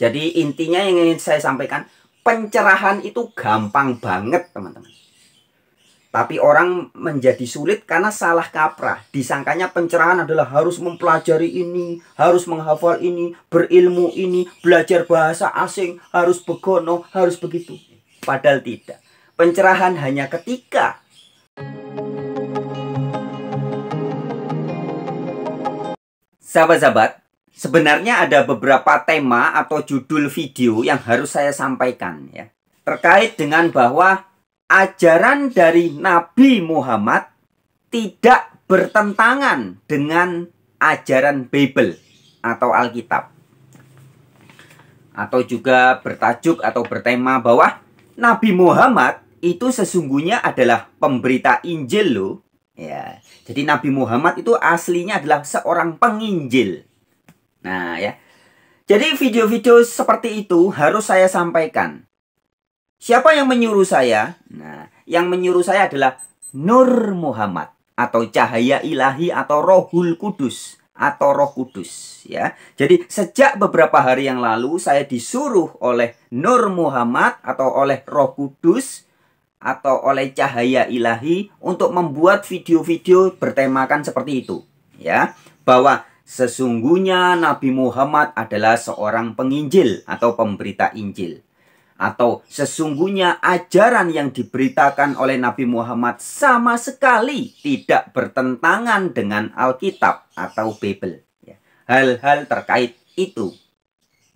Jadi intinya yang ingin saya sampaikan, pencerahan itu gampang banget, teman-teman. Tapi orang menjadi sulit karena salah kaprah. Disangkanya pencerahan adalah harus mempelajari ini, harus menghafal ini, berilmu ini, belajar bahasa asing, harus begono, harus begitu. Padahal tidak. Pencerahan hanya ketika Sahabat-sahabat, Sebenarnya ada beberapa tema atau judul video yang harus saya sampaikan ya. Terkait dengan bahwa ajaran dari Nabi Muhammad tidak bertentangan dengan ajaran Bible atau Alkitab. Atau juga bertajuk atau bertema bahwa Nabi Muhammad itu sesungguhnya adalah pemberita Injil loh. Ya. Jadi Nabi Muhammad itu aslinya adalah seorang penginjil. Nah, ya. Jadi video-video seperti itu harus saya sampaikan. Siapa yang menyuruh saya? Nah, yang menyuruh saya adalah Nur Muhammad atau cahaya ilahi atau Rohul Kudus atau Roh Kudus ya. Jadi sejak beberapa hari yang lalu saya disuruh oleh Nur Muhammad atau oleh Roh Kudus atau oleh cahaya ilahi untuk membuat video-video bertemakan seperti itu ya. Bahwa Sesungguhnya Nabi Muhammad adalah seorang penginjil atau pemberita Injil. Atau sesungguhnya ajaran yang diberitakan oleh Nabi Muhammad sama sekali tidak bertentangan dengan Alkitab atau Bible. Ya, hal-hal terkait itu.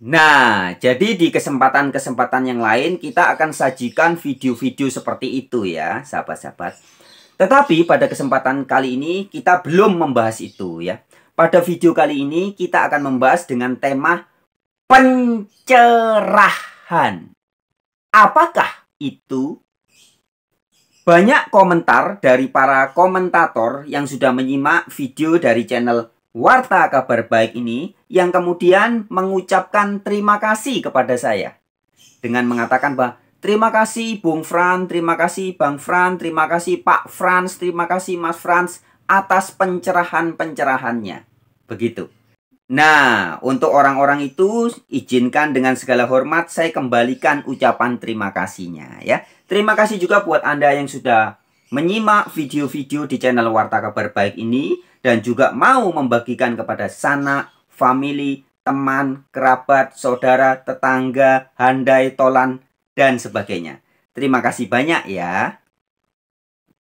Nah, jadi di kesempatan-kesempatan yang lain kita akan sajikan video-video seperti itu ya, sahabat-sahabat. Tetapi pada kesempatan kali ini kita belum membahas itu ya. Pada video kali ini kita akan membahas dengan tema pencerahan. Apakah itu? Banyak komentar dari para komentator yang sudah menyimak video dari channel Warta Kabar Baik ini yang kemudian mengucapkan terima kasih kepada saya. Dengan mengatakan bahwa Terima kasih Bung Fran, terima kasih Bang Fran, terima kasih Pak Frans, terima kasih Mas Frans atas pencerahan-pencerahannya. Begitu. Nah, untuk orang-orang itu izinkan dengan segala hormat saya kembalikan ucapan terima kasihnya ya. Terima kasih juga buat Anda yang sudah menyimak video-video di channel Warta Kabar Baik ini dan juga mau membagikan kepada sanak, family, teman, kerabat, saudara, tetangga, handai, tolan, dan sebagainya. Terima kasih banyak ya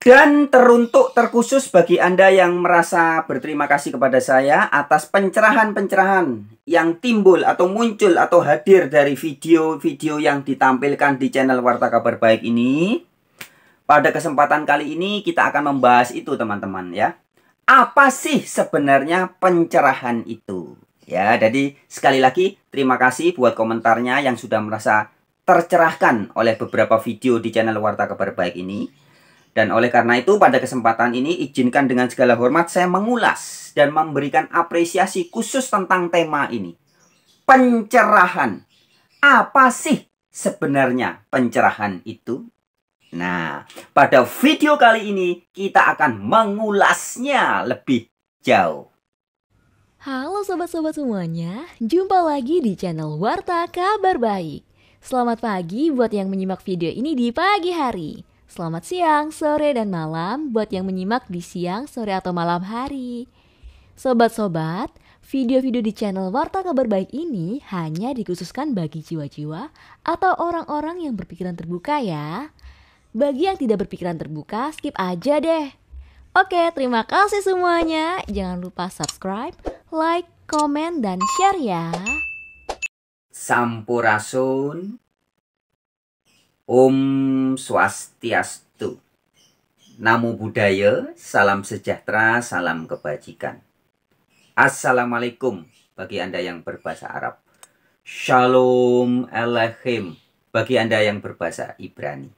dan teruntuk terkhusus bagi Anda yang merasa berterima kasih kepada saya atas pencerahan-pencerahan yang timbul atau muncul atau hadir dari video-video yang ditampilkan di channel Warta Kabar Baik ini. Pada kesempatan kali ini kita akan membahas itu teman-teman ya. Apa sih sebenarnya pencerahan itu? Ya, jadi sekali lagi terima kasih buat komentarnya yang sudah merasa tercerahkan oleh beberapa video di channel Warta Kabar Baik ini. Dan oleh karena itu pada kesempatan ini izinkan dengan segala hormat saya mengulas dan memberikan apresiasi khusus tentang tema ini. Pencerahan. Apa sih sebenarnya pencerahan itu? Nah, pada video kali ini kita akan mengulasnya lebih jauh. Halo sobat-sobat semuanya, jumpa lagi di channel Warta Kabar Baik. Selamat pagi buat yang menyimak video ini di pagi hari. Selamat siang, sore, dan malam buat yang menyimak di siang, sore, atau malam hari. Sobat-sobat, video-video di channel Warta Kabar Baik ini hanya dikhususkan bagi jiwa-jiwa atau orang-orang yang berpikiran terbuka ya. Bagi yang tidak berpikiran terbuka, skip aja deh. Oke, terima kasih semuanya. Jangan lupa subscribe, like, komen, dan share ya. Sampurasun. Om Swastiastu. Namo Buddhaya, salam sejahtera, salam kebajikan. Assalamualaikum bagi Anda yang berbahasa Arab. Shalom Elohim bagi Anda yang berbahasa Ibrani.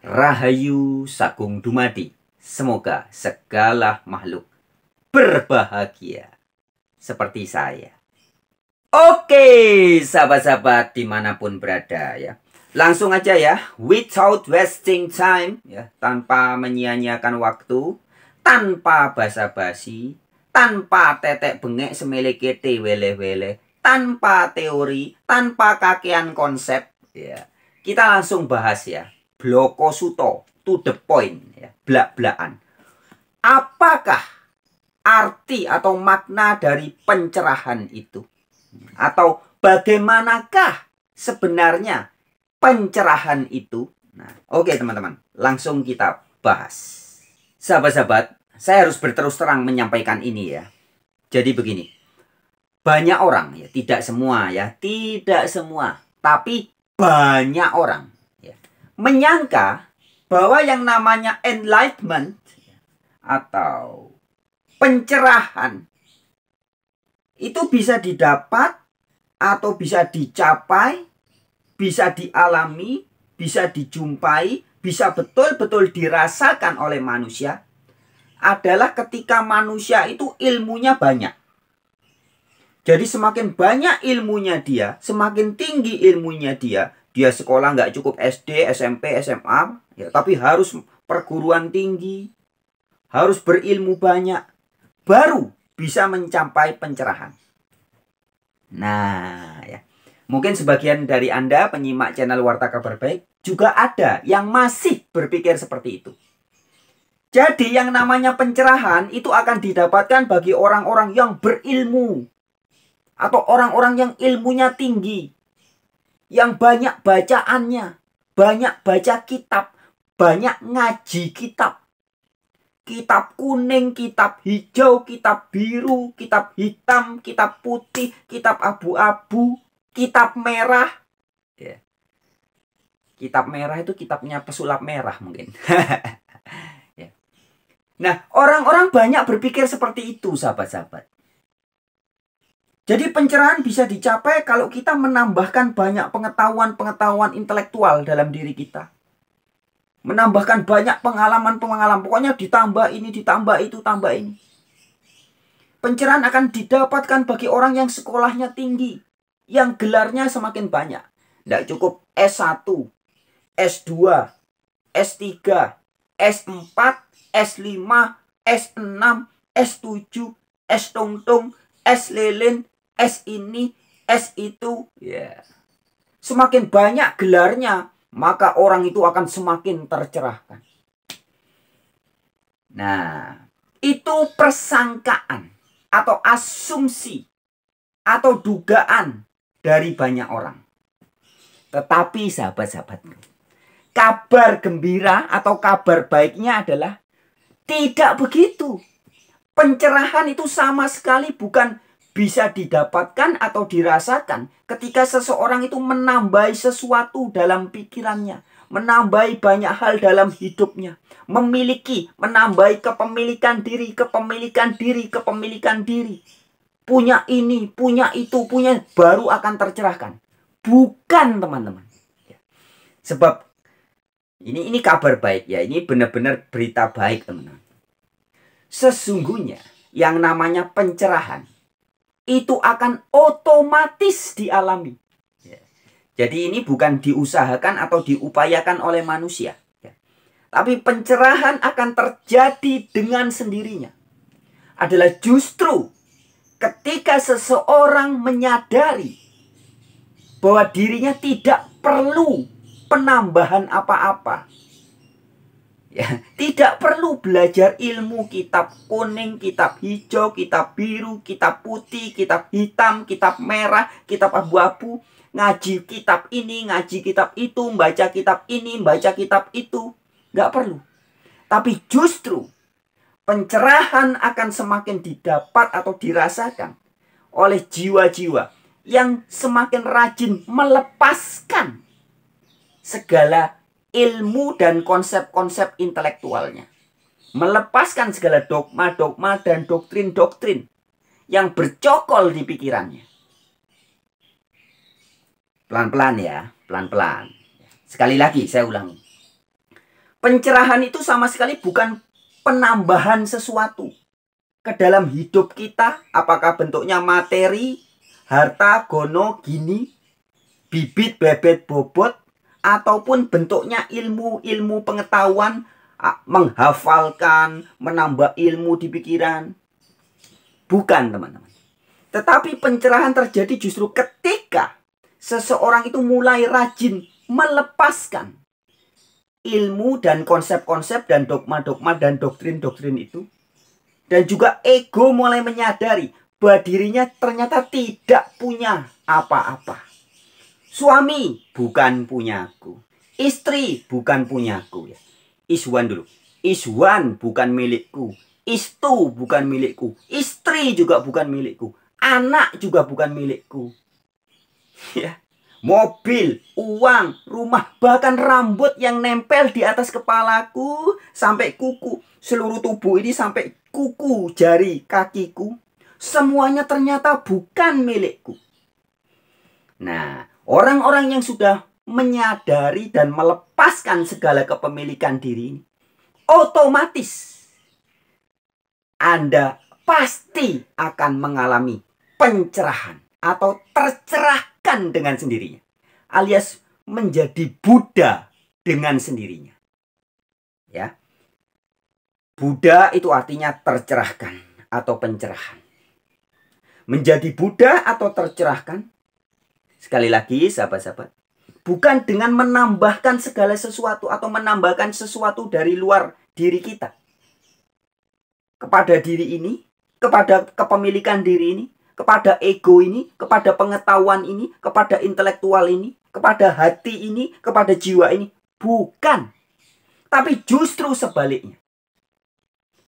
Rahayu Sagung Dumadi. Semoga segala makhluk berbahagia seperti saya. Oke, sahabat-sahabat dimanapun berada ya Langsung aja ya, without wasting time ya, tanpa menyia-nyiakan waktu, tanpa basa-basi, tanpa tetek bengek semelekete tewele-wele, tanpa teori, tanpa kakean konsep ya. Kita langsung bahas ya. Bloko suto to the point ya, blak-blakan. Apakah arti atau makna dari pencerahan itu? Atau bagaimanakah sebenarnya pencerahan itu? Nah, oke okay, teman-teman, langsung kita bahas. Sahabat-sahabat, saya harus berterus terang menyampaikan ini ya. Jadi begini, banyak orang ya, tidak semua ya, tidak semua, tapi banyak orang ya, menyangka bahwa yang namanya enlightenment atau pencerahan itu bisa didapat atau bisa dicapai bisa dialami, bisa dijumpai, bisa betul-betul dirasakan oleh manusia adalah ketika manusia itu ilmunya banyak. Jadi semakin banyak ilmunya dia, semakin tinggi ilmunya dia. Dia sekolah nggak cukup SD, SMP, SMA, ya, tapi harus perguruan tinggi, harus berilmu banyak, baru bisa mencapai pencerahan. Nah, ya. Mungkin sebagian dari Anda penyimak channel Warta Kabar Baik juga ada yang masih berpikir seperti itu. Jadi yang namanya pencerahan itu akan didapatkan bagi orang-orang yang berilmu. Atau orang-orang yang ilmunya tinggi. Yang banyak bacaannya. Banyak baca kitab. Banyak ngaji kitab. Kitab kuning, kitab hijau, kitab biru, kitab hitam, kitab putih, kitab abu-abu kitab merah ya. kitab merah itu kitabnya pesulap merah mungkin ya. nah orang-orang banyak berpikir seperti itu sahabat-sahabat jadi pencerahan bisa dicapai kalau kita menambahkan banyak pengetahuan-pengetahuan intelektual dalam diri kita. Menambahkan banyak pengalaman-pengalaman. Pokoknya ditambah ini, ditambah itu, tambah ini. Pencerahan akan didapatkan bagi orang yang sekolahnya tinggi yang gelarnya semakin banyak. Tidak cukup S1, S2, S3, S4, S5, S6, S7, S tungtung, S lilin, S ini, S itu. Yeah. Semakin banyak gelarnya, maka orang itu akan semakin tercerahkan. Nah, itu persangkaan atau asumsi atau dugaan dari banyak orang. Tetapi sahabat-sahabatku, kabar gembira atau kabar baiknya adalah tidak begitu. Pencerahan itu sama sekali bukan bisa didapatkan atau dirasakan ketika seseorang itu menambah sesuatu dalam pikirannya, menambah banyak hal dalam hidupnya, memiliki, menambahi kepemilikan diri, kepemilikan diri, kepemilikan diri punya ini, punya itu, punya baru akan tercerahkan. Bukan teman-teman. Ya. Sebab ini ini kabar baik ya, ini benar-benar berita baik teman-teman. Sesungguhnya yang namanya pencerahan itu akan otomatis dialami. Ya. Jadi ini bukan diusahakan atau diupayakan oleh manusia. Ya. Tapi pencerahan akan terjadi dengan sendirinya. Adalah justru ketika seseorang menyadari bahwa dirinya tidak perlu penambahan apa-apa. Ya, tidak perlu belajar ilmu kitab kuning, kitab hijau, kitab biru, kitab putih, kitab hitam, kitab merah, kitab abu-abu, ngaji kitab ini, ngaji kitab itu, baca kitab ini, baca kitab itu. Nggak perlu. Tapi justru pencerahan akan semakin didapat atau dirasakan oleh jiwa-jiwa yang semakin rajin melepaskan segala ilmu dan konsep-konsep intelektualnya. Melepaskan segala dogma-dogma dan doktrin-doktrin yang bercokol di pikirannya. Pelan-pelan ya, pelan-pelan. Sekali lagi saya ulangi. Pencerahan itu sama sekali bukan penambahan sesuatu ke dalam hidup kita, apakah bentuknya materi, harta, gono, gini, bibit, bebet, bobot, ataupun bentuknya ilmu-ilmu pengetahuan, menghafalkan, menambah ilmu di pikiran. Bukan, teman-teman. Tetapi pencerahan terjadi justru ketika seseorang itu mulai rajin melepaskan ilmu dan konsep-konsep dan dogma-dogma dan doktrin-doktrin itu. Dan juga ego mulai menyadari bahwa dirinya ternyata tidak punya apa-apa. Suami bukan punyaku. Istri bukan punyaku. Ya. Iswan dulu. Iswan bukan milikku. Istu bukan milikku. Istri juga bukan milikku. Anak juga bukan milikku. Ya mobil, uang, rumah, bahkan rambut yang nempel di atas kepalaku sampai kuku. Seluruh tubuh ini sampai kuku, jari, kakiku. Semuanya ternyata bukan milikku. Nah, orang-orang yang sudah menyadari dan melepaskan segala kepemilikan diri otomatis Anda pasti akan mengalami pencerahan atau tercerah dengan sendirinya, alias menjadi Buddha dengan sendirinya. Ya. Buddha itu artinya tercerahkan atau pencerahan. Menjadi Buddha atau tercerahkan sekali lagi sahabat-sahabat, bukan dengan menambahkan segala sesuatu atau menambahkan sesuatu dari luar diri kita kepada diri ini, kepada kepemilikan diri ini, kepada ego ini, kepada pengetahuan ini, kepada intelektual ini, kepada hati ini, kepada jiwa ini. Bukan. Tapi justru sebaliknya.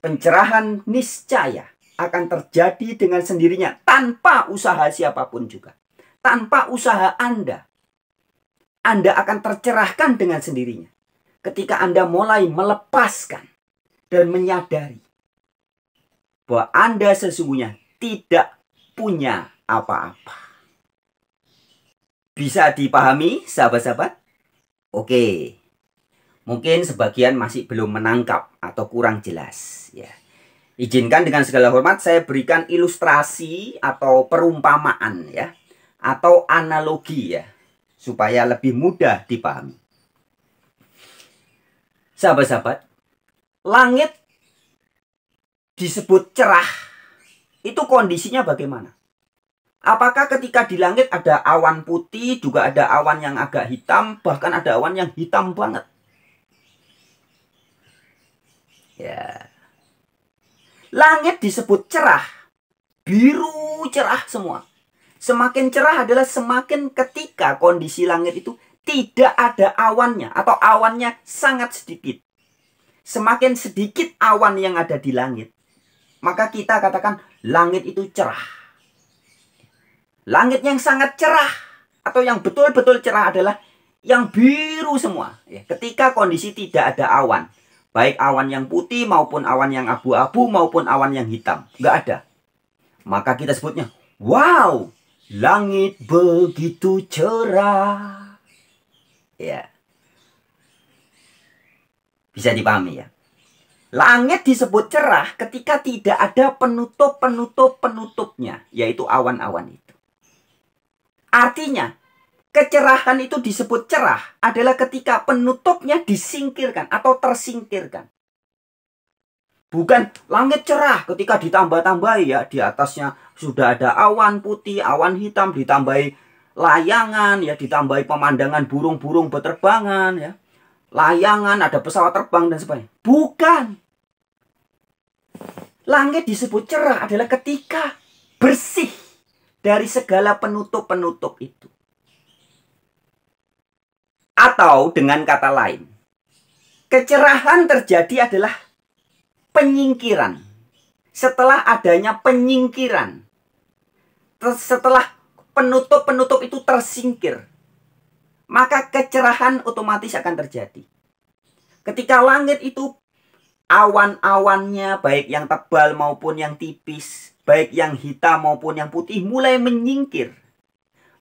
Pencerahan niscaya akan terjadi dengan sendirinya tanpa usaha siapapun juga. Tanpa usaha Anda. Anda akan tercerahkan dengan sendirinya. Ketika Anda mulai melepaskan dan menyadari bahwa Anda sesungguhnya tidak punya apa-apa. Bisa dipahami, sahabat-sahabat? Oke. Mungkin sebagian masih belum menangkap atau kurang jelas, ya. Izinkan dengan segala hormat saya berikan ilustrasi atau perumpamaan ya atau analogi ya supaya lebih mudah dipahami. Sahabat-sahabat, langit disebut cerah itu kondisinya bagaimana? Apakah ketika di langit ada awan putih, juga ada awan yang agak hitam, bahkan ada awan yang hitam banget? Ya. Langit disebut cerah. Biru cerah semua. Semakin cerah adalah semakin ketika kondisi langit itu tidak ada awannya atau awannya sangat sedikit. Semakin sedikit awan yang ada di langit, maka kita katakan langit itu cerah. Langit yang sangat cerah atau yang betul-betul cerah adalah yang biru semua. Ya, ketika kondisi tidak ada awan, baik awan yang putih maupun awan yang abu-abu maupun awan yang hitam, nggak ada. Maka kita sebutnya, wow, langit begitu cerah. Ya, bisa dipahami ya. Langit disebut cerah ketika tidak ada penutup-penutup-penutupnya, yaitu awan-awan itu. Artinya, kecerahan itu disebut cerah adalah ketika penutupnya disingkirkan atau tersingkirkan. Bukan langit cerah ketika ditambah tambah ya di atasnya sudah ada awan putih, awan hitam ditambahi layangan ya ditambahi pemandangan burung-burung beterbangan ya layangan, ada pesawat terbang dan sebagainya. Bukan. Langit disebut cerah adalah ketika bersih dari segala penutup-penutup itu. Atau dengan kata lain, kecerahan terjadi adalah penyingkiran. Setelah adanya penyingkiran, setelah penutup-penutup itu tersingkir, maka kecerahan otomatis akan terjadi. Ketika langit itu awan-awannya baik yang tebal maupun yang tipis, baik yang hitam maupun yang putih mulai menyingkir.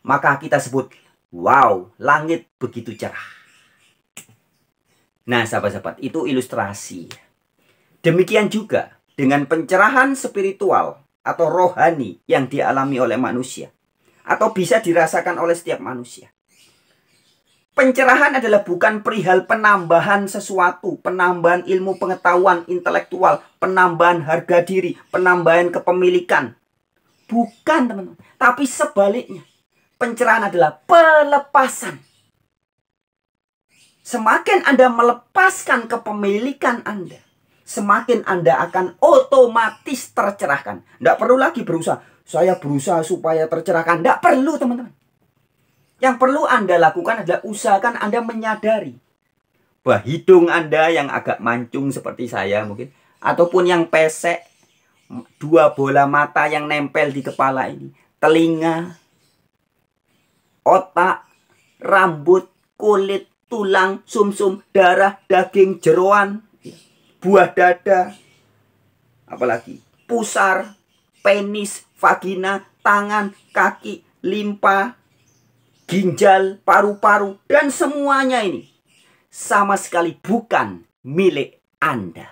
Maka kita sebut, wow, langit begitu cerah. Nah, sahabat-sahabat, itu ilustrasi. Demikian juga dengan pencerahan spiritual atau rohani yang dialami oleh manusia atau bisa dirasakan oleh setiap manusia. Pencerahan adalah bukan perihal penambahan sesuatu, penambahan ilmu pengetahuan intelektual, penambahan harga diri, penambahan kepemilikan. Bukan, teman-teman. Tapi sebaliknya, pencerahan adalah pelepasan. Semakin Anda melepaskan kepemilikan Anda, semakin Anda akan otomatis tercerahkan. Tidak perlu lagi berusaha. Saya berusaha supaya tercerahkan. Tidak perlu, teman-teman. Yang perlu Anda lakukan adalah usahakan Anda menyadari bahwa hidung Anda yang agak mancung seperti saya mungkin ataupun yang pesek dua bola mata yang nempel di kepala ini, telinga, otak, rambut, kulit, tulang, sumsum, -sum, darah, daging, jeroan, buah dada, apalagi pusar, penis, vagina, tangan, kaki, limpa, ginjal, paru-paru, dan semuanya ini sama sekali bukan milik Anda.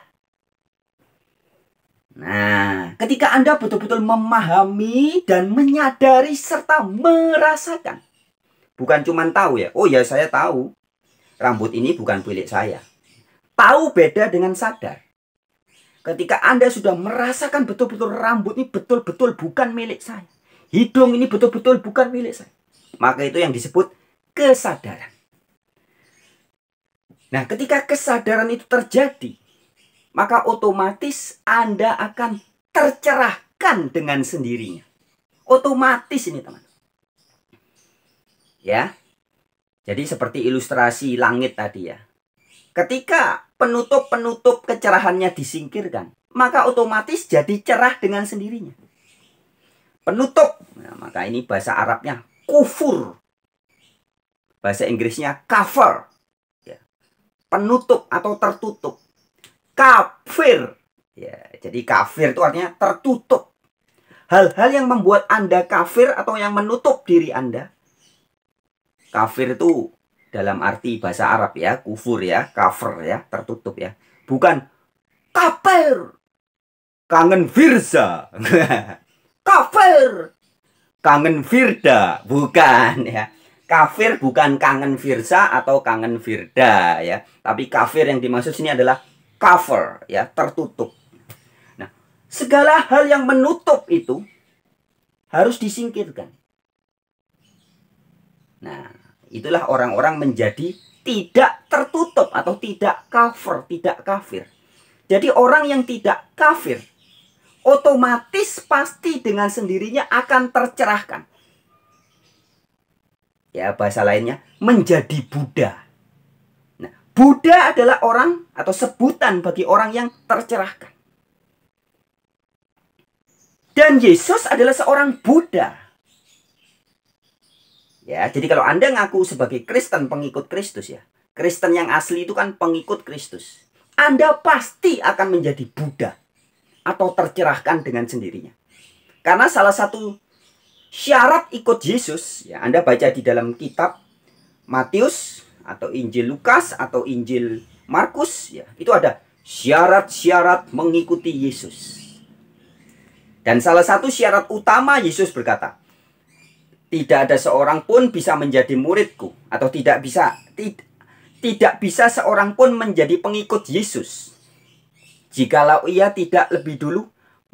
Nah, ketika Anda betul-betul memahami dan menyadari serta merasakan. Bukan cuma tahu ya, oh ya saya tahu. Rambut ini bukan milik saya. Tahu beda dengan sadar. Ketika Anda sudah merasakan betul-betul rambut ini betul-betul bukan milik saya. Hidung ini betul-betul bukan milik saya. Maka itu yang disebut kesadaran. Nah, ketika kesadaran itu terjadi, maka otomatis Anda akan tercerahkan dengan sendirinya. Otomatis ini, teman. Ya. Jadi seperti ilustrasi langit tadi ya. Ketika penutup-penutup kecerahannya disingkirkan, maka otomatis jadi cerah dengan sendirinya. Penutup, nah, maka ini bahasa Arabnya kufur. Bahasa Inggrisnya cover. Ya. Penutup atau tertutup. Kafir. Ya, jadi kafir itu artinya tertutup. Hal-hal yang membuat Anda kafir atau yang menutup diri Anda. Kafir itu dalam arti bahasa Arab ya, kufur ya, kafir ya, tertutup ya. Bukan kafir. Kangen Firza. kafir kangen Firda, bukan ya. Kafir bukan kangen Firza atau kangen Firda ya. Tapi kafir yang dimaksud sini adalah cover ya, tertutup. Nah, segala hal yang menutup itu harus disingkirkan. Nah, itulah orang-orang menjadi tidak tertutup atau tidak cover, tidak kafir. Jadi orang yang tidak kafir otomatis pasti dengan sendirinya akan tercerahkan. Ya, bahasa lainnya menjadi Buddha. Nah, Buddha adalah orang atau sebutan bagi orang yang tercerahkan. Dan Yesus adalah seorang Buddha. Ya, jadi kalau Anda ngaku sebagai Kristen pengikut Kristus ya. Kristen yang asli itu kan pengikut Kristus. Anda pasti akan menjadi Buddha atau tercerahkan dengan sendirinya. Karena salah satu syarat ikut Yesus, ya Anda baca di dalam kitab Matius atau Injil Lukas atau Injil Markus, ya itu ada syarat-syarat mengikuti Yesus. Dan salah satu syarat utama Yesus berkata, tidak ada seorang pun bisa menjadi muridku atau tidak bisa tidak, tidak bisa seorang pun menjadi pengikut Yesus jikalau ia tidak lebih dulu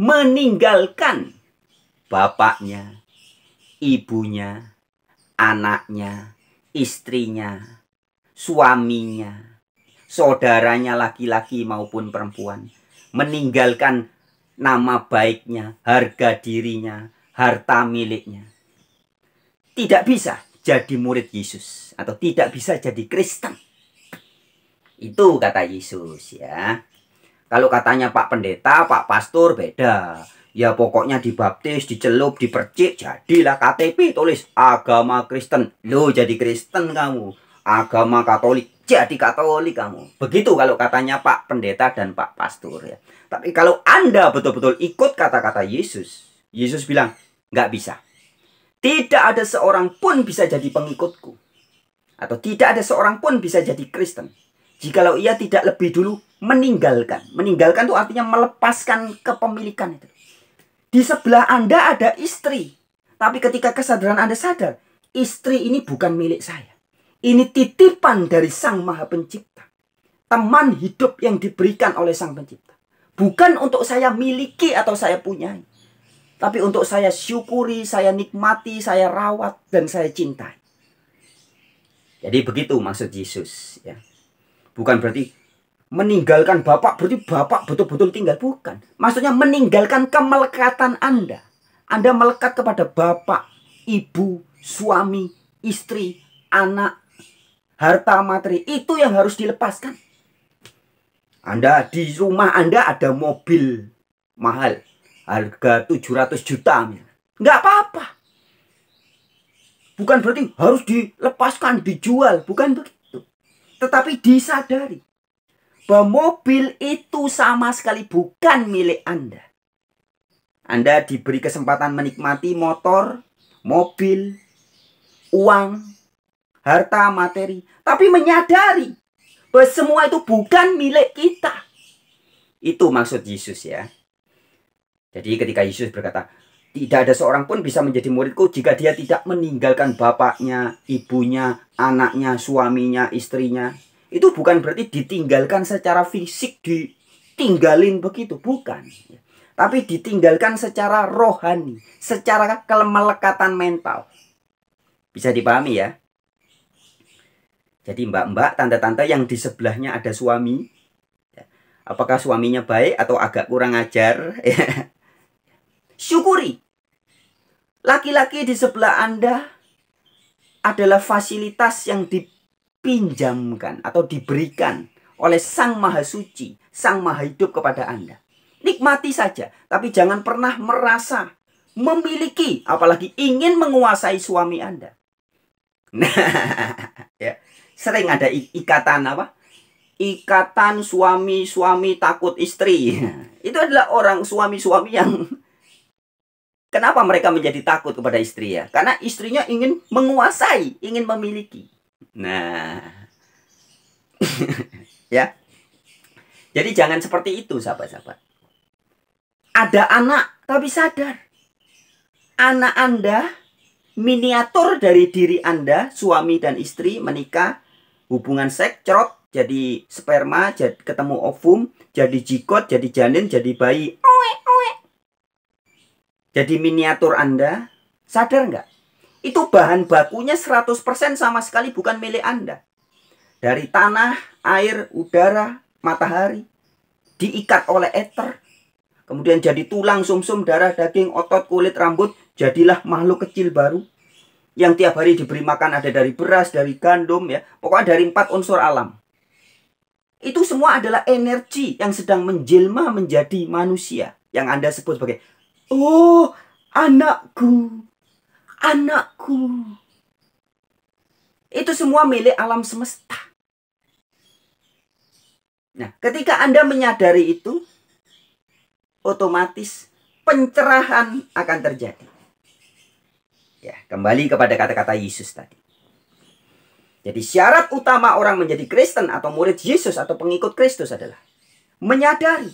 meninggalkan bapaknya, ibunya, anaknya, istrinya, suaminya, saudaranya laki-laki maupun perempuan, meninggalkan nama baiknya, harga dirinya, harta miliknya. Tidak bisa jadi murid Yesus atau tidak bisa jadi Kristen. Itu kata Yesus ya. Kalau katanya Pak Pendeta, Pak Pastor beda. Ya pokoknya dibaptis, dicelup, dipercik, jadilah KTP tulis agama Kristen. Lo jadi Kristen kamu. Agama Katolik, jadi Katolik kamu. Begitu kalau katanya Pak Pendeta dan Pak Pastor ya. Tapi kalau Anda betul-betul ikut kata-kata Yesus, Yesus bilang, nggak bisa. Tidak ada seorang pun bisa jadi pengikutku. Atau tidak ada seorang pun bisa jadi Kristen. Jikalau ia tidak lebih dulu meninggalkan. Meninggalkan itu artinya melepaskan kepemilikan itu. Di sebelah Anda ada istri. Tapi ketika kesadaran Anda sadar, istri ini bukan milik saya. Ini titipan dari Sang Maha Pencipta. Teman hidup yang diberikan oleh Sang Pencipta. Bukan untuk saya miliki atau saya punyai. Tapi untuk saya syukuri, saya nikmati, saya rawat, dan saya cintai. Jadi begitu maksud Yesus. ya Bukan berarti meninggalkan bapak berarti bapak betul-betul tinggal bukan maksudnya meninggalkan kemelekatan anda anda melekat kepada bapak ibu suami istri anak harta materi itu yang harus dilepaskan anda di rumah anda ada mobil mahal harga 700 juta nggak apa-apa bukan berarti harus dilepaskan dijual bukan begitu tetapi disadari mobil itu sama sekali bukan milik Anda. Anda diberi kesempatan menikmati motor, mobil, uang, harta, materi, tapi menyadari bahwa semua itu bukan milik kita. Itu maksud Yesus ya. Jadi ketika Yesus berkata, tidak ada seorang pun bisa menjadi muridku jika dia tidak meninggalkan bapaknya, ibunya, anaknya, suaminya, istrinya, itu bukan berarti ditinggalkan secara fisik, ditinggalin begitu, bukan. Tapi ditinggalkan secara rohani, secara kemelekatan mental. Bisa dipahami ya? Jadi mbak-mbak, tante-tante yang di sebelahnya ada suami, ya. apakah suaminya baik atau agak kurang ajar? Syukuri. Laki-laki di sebelah Anda adalah fasilitas yang di dipinjamkan atau diberikan oleh Sang Maha Suci, Sang Maha Hidup kepada Anda. Nikmati saja, tapi jangan pernah merasa memiliki, apalagi ingin menguasai suami Anda. Nah, ya. sering ada ikatan apa? Ikatan suami-suami takut istri. Itu adalah orang suami-suami yang kenapa mereka menjadi takut kepada istri ya? Karena istrinya ingin menguasai, ingin memiliki. Nah, ya. Jadi jangan seperti itu, sahabat-sahabat. Ada anak tapi sadar. Anak Anda miniatur dari diri Anda, suami dan istri menikah, hubungan seks cerot jadi sperma, jadi ketemu ovum, jadi jikot, jadi janin, jadi bayi. Jadi miniatur Anda, sadar nggak? itu bahan bakunya 100% sama sekali bukan milik Anda. Dari tanah, air, udara, matahari, diikat oleh ether kemudian jadi tulang, sumsum, -sum, darah, daging, otot, kulit, rambut, jadilah makhluk kecil baru yang tiap hari diberi makan ada dari beras, dari gandum ya, pokoknya dari empat unsur alam. Itu semua adalah energi yang sedang menjelma menjadi manusia yang Anda sebut sebagai oh anakku anakku. Itu semua milik alam semesta. Nah, ketika Anda menyadari itu, otomatis pencerahan akan terjadi. Ya, kembali kepada kata-kata Yesus tadi. Jadi syarat utama orang menjadi Kristen atau murid Yesus atau pengikut Kristus adalah menyadari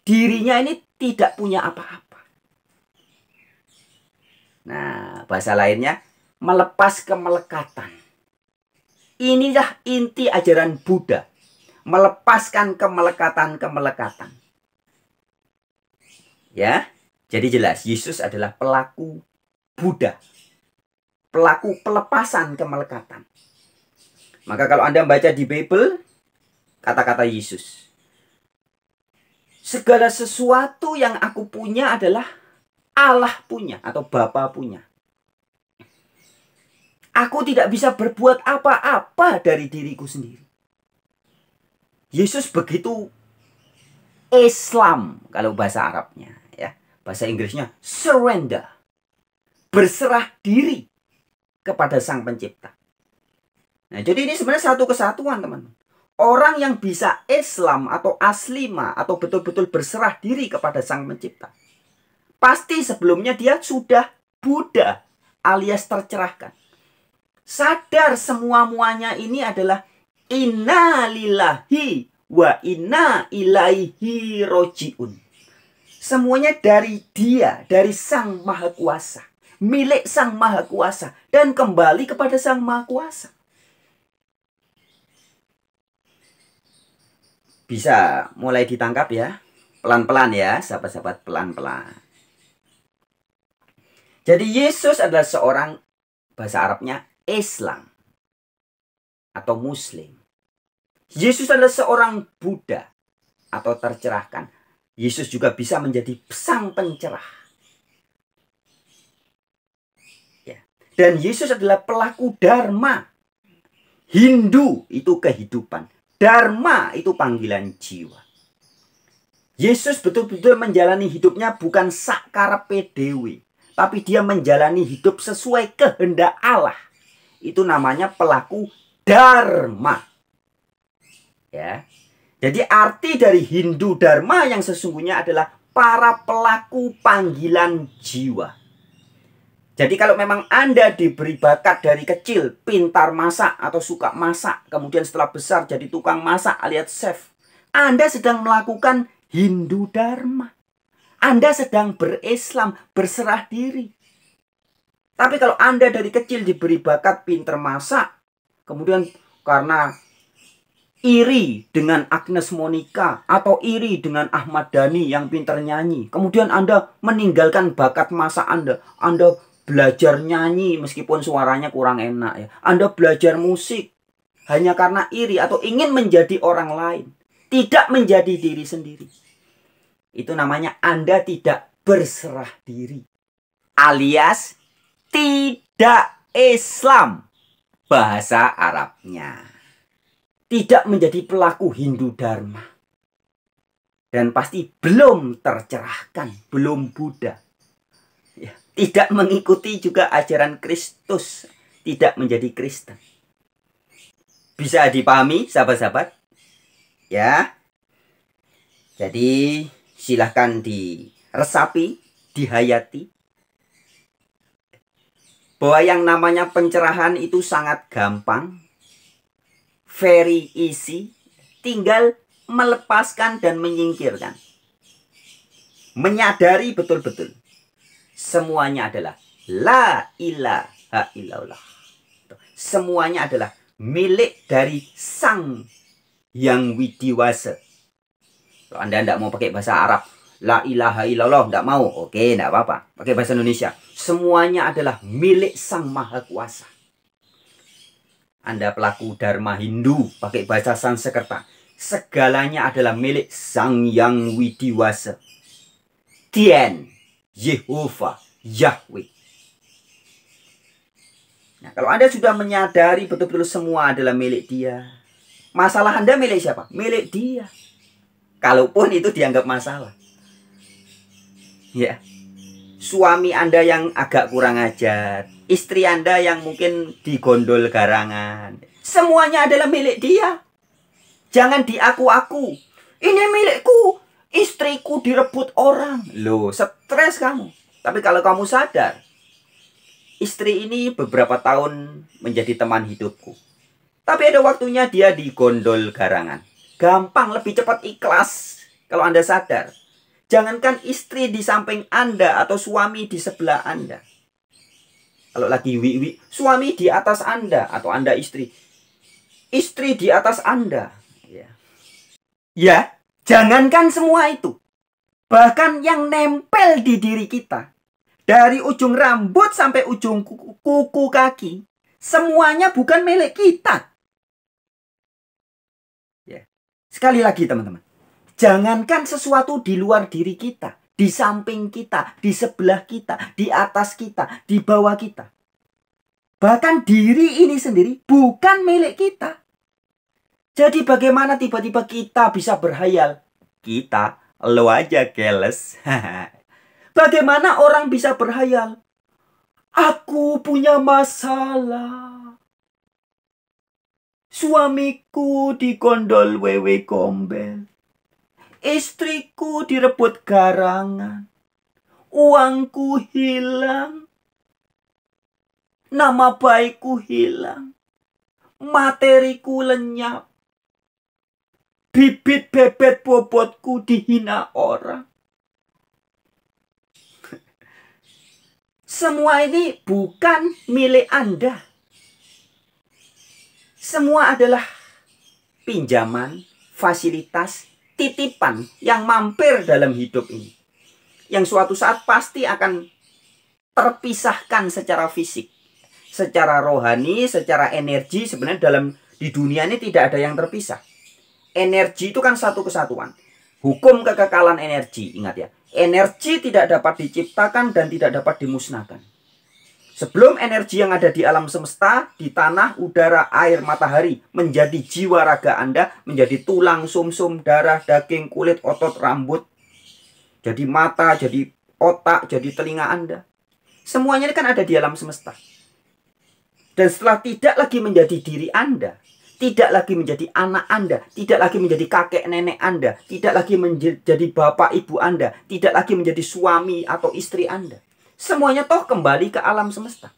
dirinya ini tidak punya apa-apa. Nah, bahasa lainnya melepas kemelekatan. Inilah inti ajaran Buddha. Melepaskan kemelekatan-kemelekatan. Ya, jadi jelas Yesus adalah pelaku Buddha. Pelaku pelepasan kemelekatan. Maka kalau Anda baca di Bible, kata-kata Yesus. Segala sesuatu yang aku punya adalah Allah punya atau Bapa punya. Aku tidak bisa berbuat apa-apa dari diriku sendiri. Yesus begitu Islam kalau bahasa Arabnya ya. Bahasa Inggrisnya surrender. Berserah diri kepada Sang Pencipta. Nah, jadi ini sebenarnya satu kesatuan, teman-teman. Orang yang bisa Islam atau aslima atau betul-betul berserah diri kepada Sang Pencipta Pasti sebelumnya dia sudah Buddha alias tercerahkan. Sadar semua-muanya ini adalah inna lillahi wa inna ilaihi rojiun. Semuanya dari dia, dari Sang Maha Kuasa. Milik Sang Maha Kuasa. Dan kembali kepada Sang Maha Kuasa. Bisa mulai ditangkap ya. Pelan-pelan ya, sahabat-sahabat pelan-pelan. Jadi Yesus adalah seorang bahasa Arabnya Islam atau Muslim. Yesus adalah seorang Buddha atau tercerahkan. Yesus juga bisa menjadi sang pencerah. Ya. Dan Yesus adalah pelaku dharma. Hindu itu kehidupan. Dharma itu panggilan jiwa. Yesus betul-betul menjalani hidupnya bukan sakar pedewi tapi dia menjalani hidup sesuai kehendak Allah. Itu namanya pelaku dharma. Ya. Jadi arti dari Hindu dharma yang sesungguhnya adalah para pelaku panggilan jiwa. Jadi kalau memang Anda diberi bakat dari kecil, pintar masak atau suka masak, kemudian setelah besar jadi tukang masak alias chef, Anda sedang melakukan Hindu Dharma. Anda sedang berislam, berserah diri. Tapi kalau Anda dari kecil diberi bakat pinter masak, kemudian karena iri dengan Agnes Monica atau iri dengan Ahmad Dhani yang pinter nyanyi. Kemudian Anda meninggalkan bakat masak Anda. Anda belajar nyanyi meskipun suaranya kurang enak ya. Anda belajar musik hanya karena iri atau ingin menjadi orang lain, tidak menjadi diri sendiri. Itu namanya Anda tidak berserah diri. Alias tidak Islam bahasa Arabnya. Tidak menjadi pelaku Hindu Dharma. Dan pasti belum tercerahkan, belum Buddha. Ya, tidak mengikuti juga ajaran Kristus, tidak menjadi Kristen. Bisa dipahami, sahabat-sahabat? Ya. Jadi silahkan diresapi, dihayati. Bahwa yang namanya pencerahan itu sangat gampang, very easy, tinggal melepaskan dan menyingkirkan. Menyadari betul-betul semuanya adalah la ilaha illallah. Semuanya adalah milik dari Sang Yang Widiwasa kalau Anda tidak mau pakai bahasa Arab, la ilaha illallah, tidak mau. Oke, tidak apa-apa. Pakai bahasa Indonesia. Semuanya adalah milik Sang Maha Kuasa. Anda pelaku Dharma Hindu, pakai bahasa Sanskerta, Segalanya adalah milik Sang Yang Widiwasa. Tien, Yehova, Yahweh. Nah, kalau Anda sudah menyadari betul-betul semua adalah milik dia. Masalah Anda milik siapa? Milik dia. Kalaupun itu dianggap masalah. Ya. Suami Anda yang agak kurang ajar, istri Anda yang mungkin digondol garangan. Semuanya adalah milik dia. Jangan diaku-aku. Ini milikku. Istriku direbut orang. Loh, stres kamu. Tapi kalau kamu sadar, istri ini beberapa tahun menjadi teman hidupku. Tapi ada waktunya dia digondol garangan. Gampang lebih cepat ikhlas kalau Anda sadar. Jangankan istri di samping Anda atau suami di sebelah Anda. Kalau lagi wiwi, suami di atas Anda atau Anda istri. Istri di atas Anda. Ya. ya, jangankan semua itu. Bahkan yang nempel di diri kita. Dari ujung rambut sampai ujung kuku, kuku kaki. Semuanya bukan milik kita. Sekali lagi teman-teman, jangankan sesuatu di luar diri kita, di samping kita, di sebelah kita, di atas kita, di bawah kita. Bahkan diri ini sendiri bukan milik kita. Jadi bagaimana tiba-tiba kita bisa berhayal? Kita, lo aja keles. bagaimana orang bisa berhayal? Aku punya masalah. Suamiku dikondol wewe gombel. Istriku direbut garangan. Uangku hilang. Nama baikku hilang. Materiku lenyap. Bibit bebet bobotku dihina orang. Semua ini bukan milik Anda. Semua adalah pinjaman, fasilitas, titipan yang mampir dalam hidup ini. Yang suatu saat pasti akan terpisahkan secara fisik, secara rohani, secara energi sebenarnya dalam di dunia ini tidak ada yang terpisah. Energi itu kan satu kesatuan. Hukum kekekalan energi, ingat ya. Energi tidak dapat diciptakan dan tidak dapat dimusnahkan. Sebelum energi yang ada di alam semesta, di tanah, udara, air, matahari menjadi jiwa raga Anda, menjadi tulang, sumsum, -sum, darah, daging, kulit, otot, rambut, jadi mata, jadi otak, jadi telinga Anda. Semuanya kan ada di alam semesta. Dan setelah tidak lagi menjadi diri Anda, tidak lagi menjadi anak Anda, tidak lagi menjadi kakek nenek Anda, tidak lagi menjadi bapak ibu Anda, tidak lagi menjadi suami atau istri Anda Semuanya toh kembali ke alam semesta.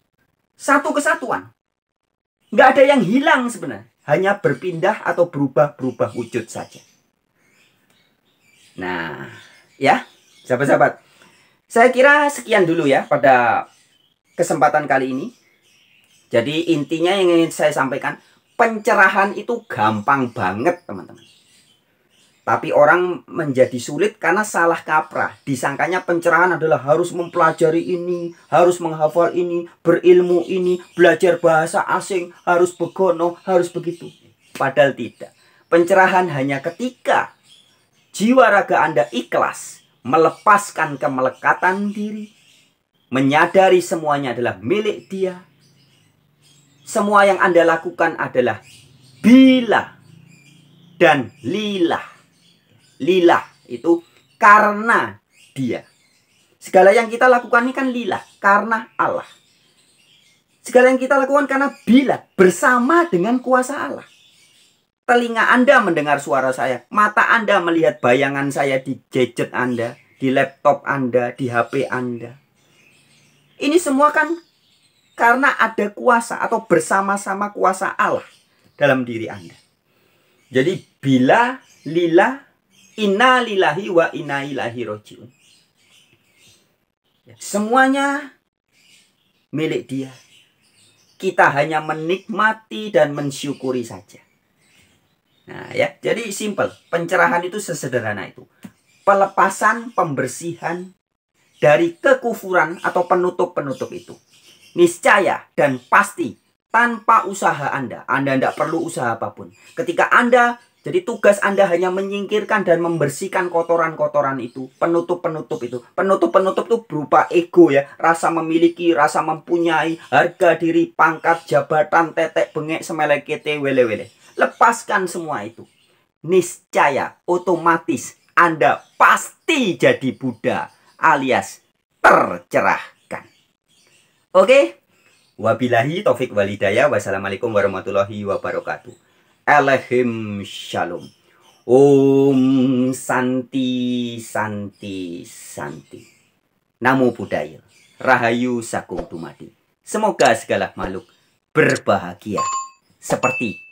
Satu kesatuan. Nggak ada yang hilang sebenarnya. Hanya berpindah atau berubah-berubah wujud saja. Nah, ya, sahabat-sahabat. Saya kira sekian dulu ya pada kesempatan kali ini. Jadi intinya yang ingin saya sampaikan, pencerahan itu gampang banget teman-teman. Tapi orang menjadi sulit karena salah kaprah. Disangkanya pencerahan adalah harus mempelajari ini, harus menghafal ini, berilmu ini, belajar bahasa asing, harus begono, harus begitu. Padahal tidak. Pencerahan hanya ketika jiwa raga Anda ikhlas, melepaskan kemelekatan diri, menyadari semuanya adalah milik dia. Semua yang Anda lakukan adalah bila dan lilah lilah itu karena dia. Segala yang kita lakukan ini kan lilah karena Allah. Segala yang kita lakukan karena bila bersama dengan kuasa Allah. Telinga Anda mendengar suara saya, mata Anda melihat bayangan saya di gadget Anda, di laptop Anda, di HP Anda. Ini semua kan karena ada kuasa atau bersama-sama kuasa Allah dalam diri Anda. Jadi bila, lila, innalillahi wa inna ilahi rojiun. Ya, semuanya milik dia. Kita hanya menikmati dan mensyukuri saja. Nah, ya. Jadi simple, pencerahan itu sesederhana itu. Pelepasan pembersihan dari kekufuran atau penutup-penutup itu. Niscaya dan pasti tanpa usaha Anda, Anda tidak perlu usaha apapun. Ketika Anda jadi tugas Anda hanya menyingkirkan dan membersihkan kotoran-kotoran itu, penutup-penutup itu. Penutup-penutup itu berupa ego ya, rasa memiliki, rasa mempunyai, harga diri, pangkat, jabatan, tetek, bengek, semelekete, wele-wele. Lepaskan semua itu. Niscaya, otomatis Anda pasti jadi Buddha alias tercerahkan. Oke? Wabilahi taufik walidaya. Wassalamualaikum warahmatullahi wabarakatuh. Elohim Shalom. Om Santi Santi Santi. Namo Buddhaya. Rahayu Sakung Dumadi. Semoga segala makhluk berbahagia seperti